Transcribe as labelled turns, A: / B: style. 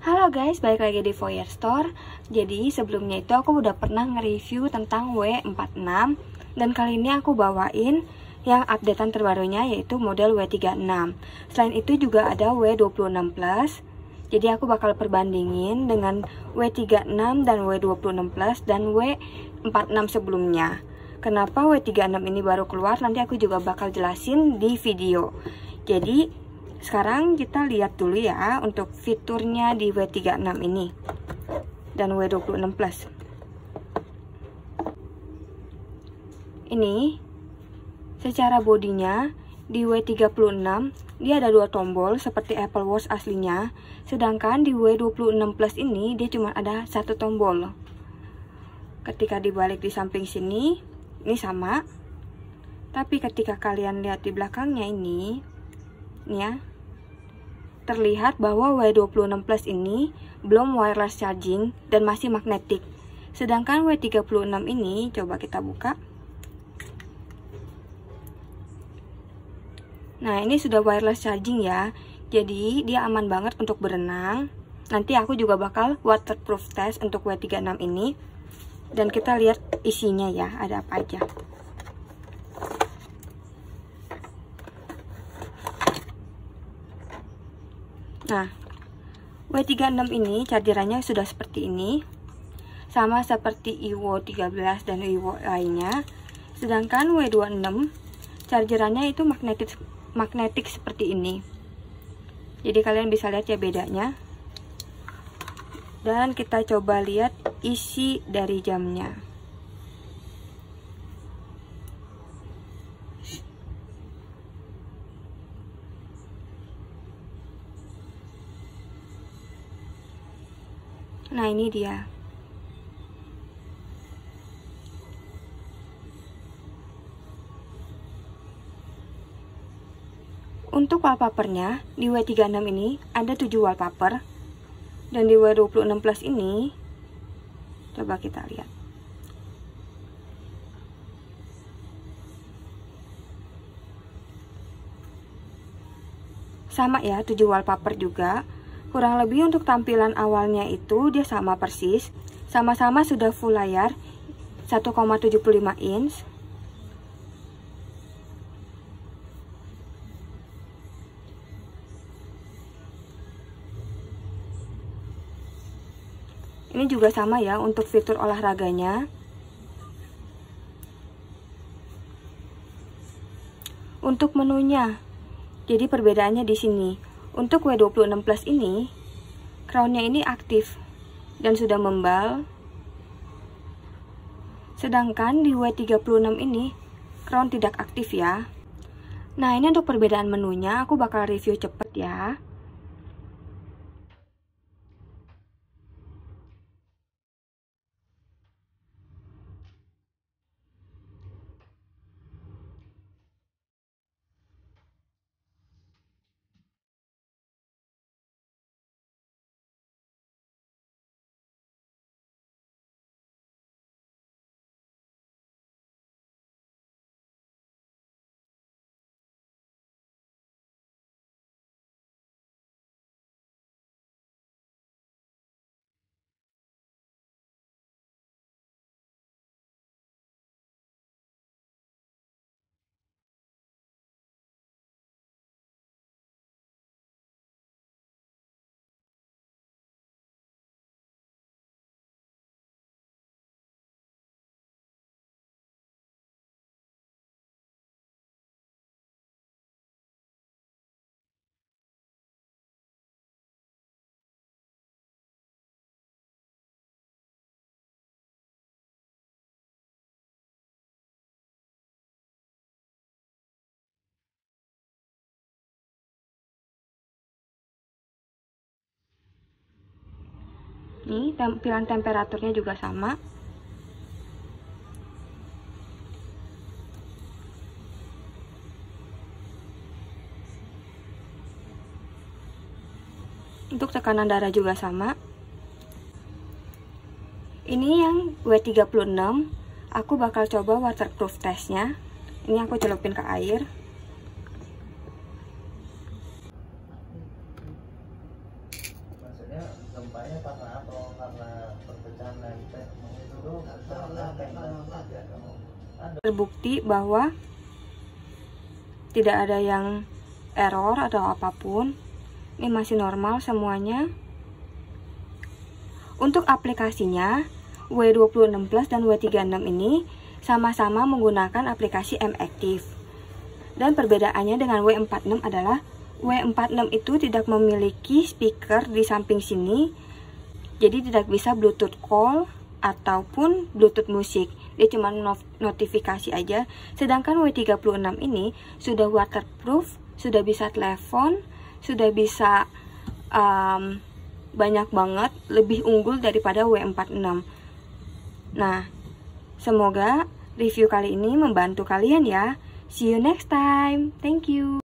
A: Halo guys, balik lagi di Foyer Store Jadi sebelumnya itu aku udah pernah nge-review tentang W46 Dan kali ini aku bawain yang updatean terbarunya yaitu model W36 Selain itu juga ada W26 Plus Jadi aku bakal perbandingin dengan W36 dan W26 Plus dan W46 sebelumnya Kenapa W36 ini baru keluar nanti aku juga bakal jelasin di video Jadi sekarang kita lihat dulu ya untuk fiturnya di W36 ini dan W26 Plus. Ini secara bodinya di W36 dia ada dua tombol seperti Apple Watch aslinya, sedangkan di W26 Plus ini dia cuma ada satu tombol. Ketika dibalik di samping sini, ini sama. Tapi ketika kalian lihat di belakangnya ini, ini ya, terlihat bahwa W26 Plus ini belum wireless charging dan masih magnetik. Sedangkan W36 ini, coba kita buka. Nah, ini sudah wireless charging ya. Jadi, dia aman banget untuk berenang. Nanti aku juga bakal waterproof test untuk W36 ini. Dan kita lihat isinya ya, ada apa aja. Nah, W36 ini chargerannya sudah seperti ini. Sama seperti IWO 13 dan IWO lainnya. Sedangkan W26 chargerannya itu magnetik magnetik seperti ini. Jadi kalian bisa lihat ya bedanya. Dan kita coba lihat isi dari jamnya. Nah ini dia Untuk wallpapernya di W36 ini ada 7 wallpaper dan di W26 Plus ini coba kita lihat sama ya 7 wallpaper juga Kurang lebih untuk tampilan awalnya itu dia sama persis, sama-sama sudah full layar 1,75 inch. Ini juga sama ya untuk fitur olahraganya. Untuk menunya, jadi perbedaannya di sini. Untuk W26 plus ini, crownnya ini aktif dan sudah membal. Sedangkan di W36 ini, crown tidak aktif ya. Nah, ini untuk perbedaan menunya, aku bakal review cepet ya. ini tampilan temperaturnya juga sama untuk tekanan darah juga sama ini yang W36 aku bakal coba waterproof testnya ini aku celupin ke air Kayaknya karena apa? Karena perpecahan lempeng itu dong. Terbukti bahwa tidak ada yang error atau apapun. Ini masih normal semuanya. Untuk aplikasinya, W26 Plus dan W36 ini sama-sama menggunakan aplikasi M-Active. Dan perbedaannya dengan W46 adalah W46 itu tidak memiliki speaker di samping sini jadi tidak bisa bluetooth call ataupun bluetooth musik dia cuma notifikasi aja sedangkan W36 ini sudah waterproof sudah bisa telepon sudah bisa um, banyak banget lebih unggul daripada W46 nah semoga review kali ini membantu kalian ya see you next time thank you